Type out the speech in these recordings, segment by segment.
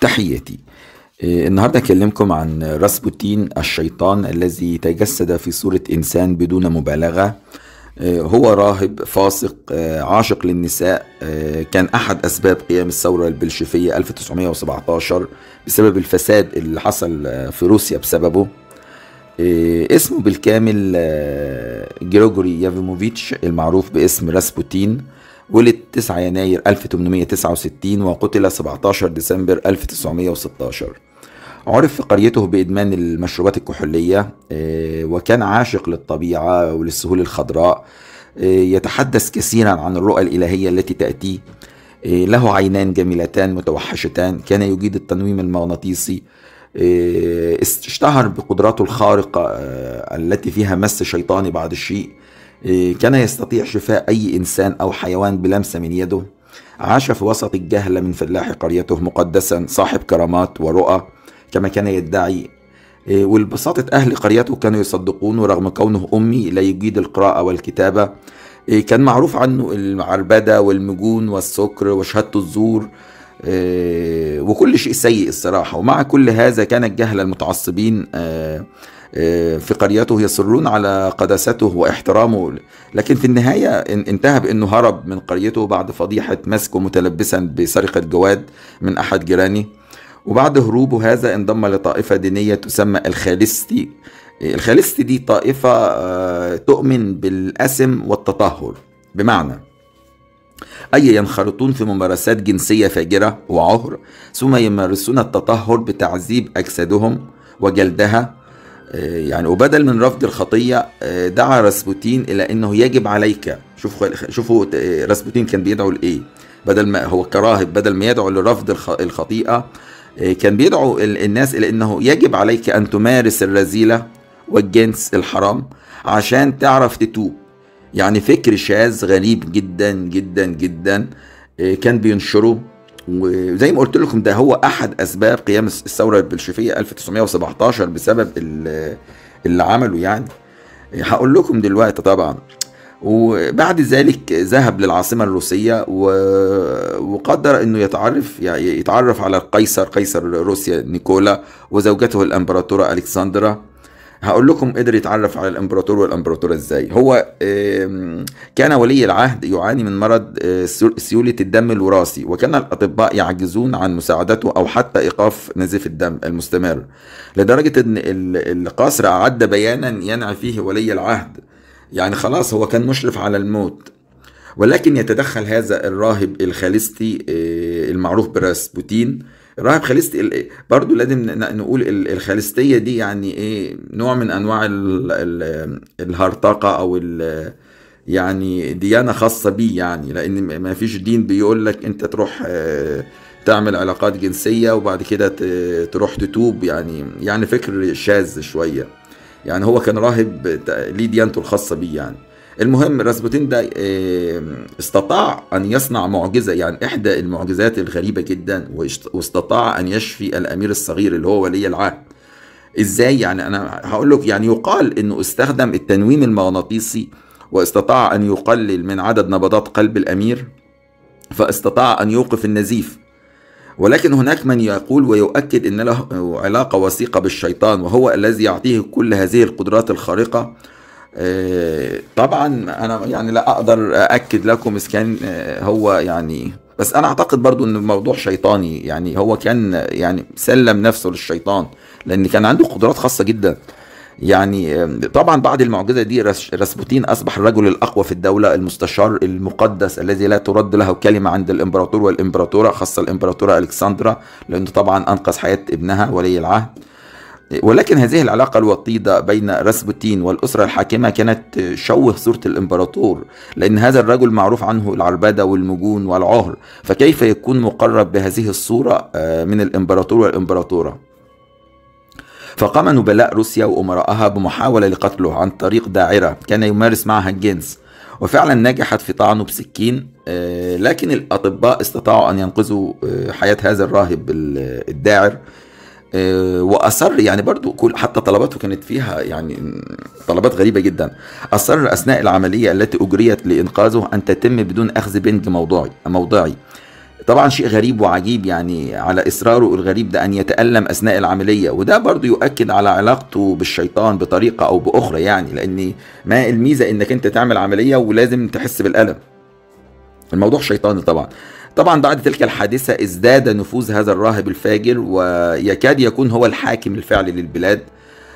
تحياتي إيه، النهاردة أكلمكم عن راسبوتين الشيطان الذي تجسد في صورة إنسان بدون مبالغة إيه، هو راهب فاسق إيه، عاشق للنساء كان أحد أسباب قيام الثورة البلشفية 1917 بسبب الفساد اللي حصل في روسيا بسببه اسمه بالكامل جريجوري يافيموفيتش المعروف باسم راسبوتين ولد 9 يناير 1869 وقتل 17 ديسمبر 1916 عرف في قريته بإدمان المشروبات الكحولية آه، وكان عاشق للطبيعة وللسهول الخضراء آه، يتحدث كثيرا عن الرؤى الإلهية التي تأتيه آه، له عينان جميلتان متوحشتان كان يجيد التنويم المغناطيسي اشتهر بقدراته الخارقة التي فيها مس شيطاني بعض الشيء إيه، كان يستطيع شفاء أي إنسان أو حيوان بلمسة من يده عاش في وسط الجهل من فلاح قريته مقدسا صاحب كرامات ورؤى كما كان يدعي إيه، والبساطة أهل قريته كانوا يصدقونه رغم كونه أمي لا يجيد القراءة والكتابة إيه، كان معروف عنه العربدة والمجون والسكر وشهادة الزور وكل شيء سيء الصراحة ومع كل هذا كان الجهل المتعصبين آه، في قريته يصرون على قداسته واحترامه لكن في النهاية انتهى بأنه هرب من قريته بعد فضيحة مسكه متلبسا بسرقة جواد من أحد جيرانه وبعد هروبه هذا انضم لطائفة دينية تسمى الخالستي الخالستي دي طائفة آه، تؤمن بالأسم والتطهر بمعنى أي ينخرطون في ممارسات جنسية فاجرة وعهر ثم يمارسون التطهر بتعذيب أجسادهم وجلدها آه، يعني وبدل من رفض الخطية آه، دعا راسبوتين إلى أنه يجب عليك شوفوا شوفوا آه، راسبوتين كان بيدعو لإيه بدل ما هو كراهب بدل ما يدعو لرفض الخطيئة كان بيدعو الناس إلى أنه يجب عليك أن تمارس الرذيلة والجنس الحرام عشان تعرف تتوب يعني فكر شاذ غريب جدا جدا جدا كان بينشره وزي ما قلت لكم ده هو احد اسباب قيام الثوره البلشفيه 1917 بسبب اللي عمله يعني هقول لكم دلوقتي طبعا وبعد ذلك ذهب للعاصمة الروسية وقدر انه يتعرف يعني يتعرف على القيصر قيصر روسيا نيكولا وزوجته الامبراطورة الكسندرا هقول لكم قدر يتعرف على الامبراطور والامبراطوره ازاي هو كان ولي العهد يعاني من مرض آه، سيوله الدم الوراثي وكان الاطباء يعجزون عن مساعدته او حتى ايقاف نزيف الدم المستمر لدرجه ان القصر اعد بيانا ينعي فيه ولي العهد يعني خلاص هو كان مشرف على الموت ولكن يتدخل هذا الراهب الخالستي آه، المعروف براسبوتين الراعي بخالصة برضو لازم نقول الخالصية دي يعني ايه نوع من انواع الهرطقة او يعني ديانة خاصة بيه يعني لان ما فيش دين بيقول لك انت تروح آه، تعمل علاقات جنسية وبعد كده تروح تتوب يعني يعني فكر شاذ شوية يعني هو كان راهب ليه ديانته الخاصة بيه يعني المهم راسبوتين ده آه، استطاع أن يصنع معجزة يعني إحدى المعجزات الغريبة جدا واستطاع أن يشفي الأمير الصغير اللي هو ولي العهد إزاي يعني أنا هقول لك يعني يقال أنه استخدم التنويم المغناطيسي واستطاع أن يقلل من عدد نبضات قلب الأمير فاستطاع أن يوقف النزيف ولكن هناك من يقول ويؤكد ان له علاقه وثيقه بالشيطان وهو الذي يعطيه كل هذه القدرات الخارقه آه، طبعا انا يعني لا اقدر اكد لكم اذا كان آه، هو يعني بس انا اعتقد برضو ان الموضوع شيطاني يعني هو كان يعني سلم نفسه للشيطان لان كان عنده قدرات خاصه جدا يعني آه، طبعا بعد المعجزه دي راسبوتين اصبح الرجل الاقوى في الدوله المستشار المقدس الذي لا ترد له كلمه عند الامبراطور والامبراطوره خاصه الامبراطوره الكسندرا لانه طبعا انقذ حياه ابنها ولي العهد ولكن هذه العلاقة الوطيدة بين راسبوتين والأسرة الحاكمة كانت تشوه صورة الإمبراطور لأن هذا الرجل معروف عنه العربدة والمجون والعهر فكيف يكون مقرب بهذه الصورة آه، من الإمبراطور والإمبراطورة فقام نبلاء روسيا وأمراءها بمحاولة لقتله عن طريق داعرة كان يمارس معها الجنس وفعلا نجحت في طعنه بسكين آه، لكن الأطباء استطاعوا أن ينقذوا آه، حياة هذا الراهب الداعر آه، واصر يعني برضو كل حتى طلباته كانت فيها يعني طلبات غريبه جدا اصر اثناء العمليه التي اجريت لانقاذه ان تتم بدون اخذ بنج موضوعي موضعي طبعا شيء غريب وعجيب يعني على اصراره الغريب ده ان يتالم اثناء العمليه وده برضو يؤكد على علاقته بالشيطان بطريقه او باخرى يعني لان ما الميزه انك انت تعمل عمليه ولازم تحس بالالم الموضوع شيطاني طبعا طبعا بعد تلك الحادثة ازداد نفوذ هذا الراهب الفاجر ويكاد يكون هو الحاكم الفعلي للبلاد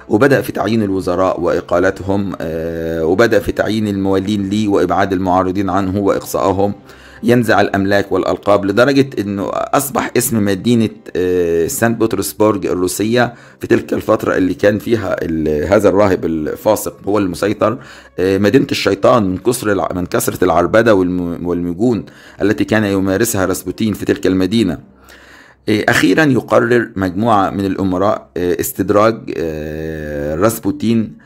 وبدأ في تعيين الوزراء وإقالتهم آه، وبدأ في تعيين الموالين لي وإبعاد المعارضين عنه وإقصائهم ينزع الأملاك والألقاب لدرجة أنه أصبح اسم مدينة آه، سان بطرسبورغ الروسية في تلك الفترة اللي كان فيها هذا الراهب الفاسق هو المسيطر آه، مدينة الشيطان من كسر من كثرة العربدة والمجون التي كان يمارسها راسبوتين في تلك المدينة آه، أخيرا يقرر مجموعة من الأمراء استدراج راسبوتين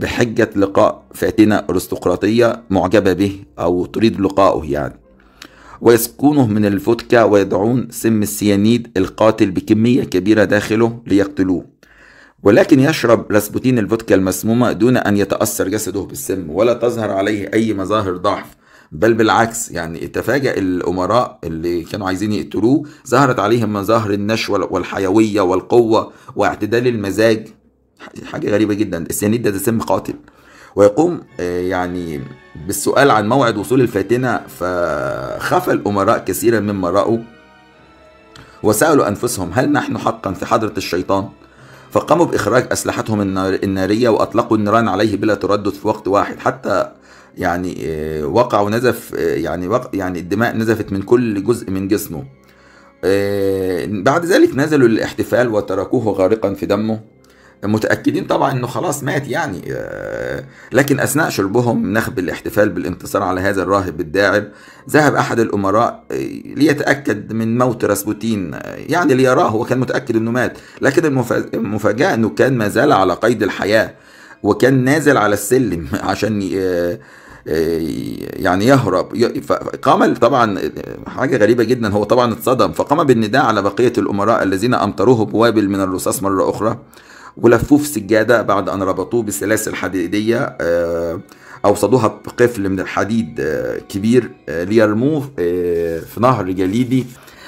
بحجة لقاء فاتنة أرستقراطية معجبة به أو تريد لقاؤه يعني ويسكونه من الفودكا ويدعون سم السيانيد القاتل بكمية كبيرة داخله ليقتلوه ولكن يشرب لاسبوتين الفودكا المسمومة دون أن يتأثر جسده بالسم ولا تظهر عليه أي مظاهر ضعف بل بالعكس يعني تفاجأ الأمراء اللي كانوا عايزين يقتلوه ظهرت عليهم مظاهر النشوة والحيوية والقوة واعتدال المزاج حاجة غريبة جدا السيانيد ده, ده سم قاتل ويقوم آه، يعني بالسؤال عن موعد وصول الفاتنة فخفى الأمراء كثيرا مما رأوا وسألوا أنفسهم هل نحن حقا في حضرة الشيطان؟ فقاموا بإخراج أسلحتهم النارية وأطلقوا النيران عليه بلا تردد في وقت واحد حتى يعني آه، وقع ونزف آه، يعني وق يعني الدماء نزفت من كل جزء من جسمه بعد ذلك نزلوا للاحتفال وتركوه غارقا في دمه متأكدين طبعا أنه خلاص مات يعني آه، لكن أثناء شربهم نخب الاحتفال بالانتصار على هذا الراهب الداعب ذهب أحد الأمراء آه، ليتأكد من موت راسبوتين آه، يعني ليراه هو كان متأكد أنه مات لكن المفاجأة أنه كان ما زال على قيد الحياة وكان نازل على السلم عشان يعني يهرب فقام طبعا حاجه غريبه جدا هو طبعا اتصدم فقام بالنداء على بقيه الامراء الذين امطروه بوابل من الرصاص مره اخرى ولفوه في سجادة بعد أن ربطوه بسلاسل حديدية آه، أوصدوها بقفل من الحديد آه، كبير آه، ليرموه في نهر جليدي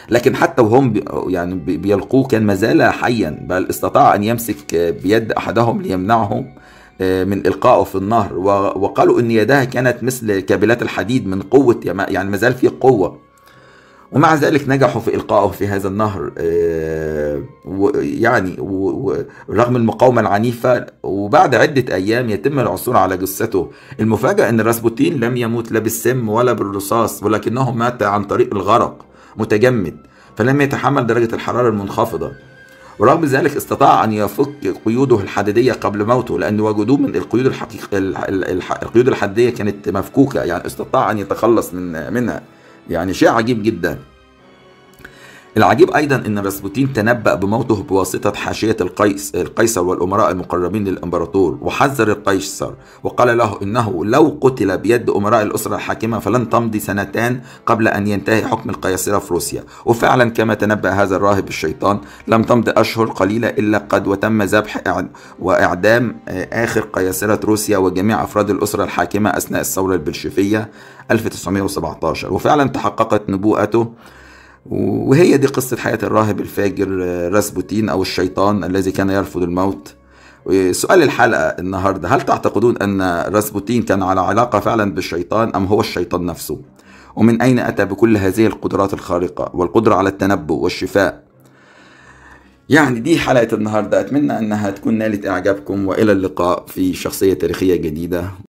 لكن حتى وهم يعني بيلقوه كان ما زال حيا بل استطاع أن يمسك بيد أحدهم ليمنعه من إلقائه في النهر وقالوا أن يداه كانت مثل كابلات الحديد من قوة يعني ما زال قوة ومع ذلك نجحوا في إلقائه في هذا النهر آه، يعني رغم المقاومة العنيفة وبعد عدة أيام يتم العثور على جثته المفاجأة أن راسبوتين لم يموت لا بالسم ولا بالرصاص ولكنه مات عن طريق الغرق متجمد فلم يتحمل درجة الحرارة المنخفضة ورغم ذلك استطاع أن يفك قيوده الحديدية قبل موته لأن وجدوه من القيود الحقيقية القيود الحديدية كانت مفكوكة يعني استطاع أن يتخلص من منها يعني شيء عجيب جدا العجيب أيضا أن راسبوتين تنبأ بموته بواسطة حاشية القيس القيصر والأمراء المقربين للإمبراطور وحذر القيصر وقال له إنه لو قتل بيد أمراء الأسرة الحاكمة فلن تمضي سنتان قبل أن ينتهي حكم القياصرة في روسيا وفعلا كما تنبأ هذا الراهب الشيطان لم تمض أشهر قليلة إلا قد وتم ذبح وإعدام آخر قياصرة روسيا وجميع أفراد الأسرة الحاكمة أثناء الثورة البلشفية 1917 وفعلا تحققت نبوءته وهي دي قصة حياة الراهب الفاجر آه، راسبوتين أو الشيطان الذي كان يرفض الموت سؤال الحلقة النهاردة هل تعتقدون أن راسبوتين كان على علاقة فعلا بالشيطان أم هو الشيطان نفسه؟ ومن أين أتى بكل هذه القدرات الخارقة والقدرة على التنبؤ والشفاء؟ يعني دي حلقة النهاردة أتمنى أنها تكون نالت إعجابكم وإلى اللقاء في شخصية تاريخية جديدة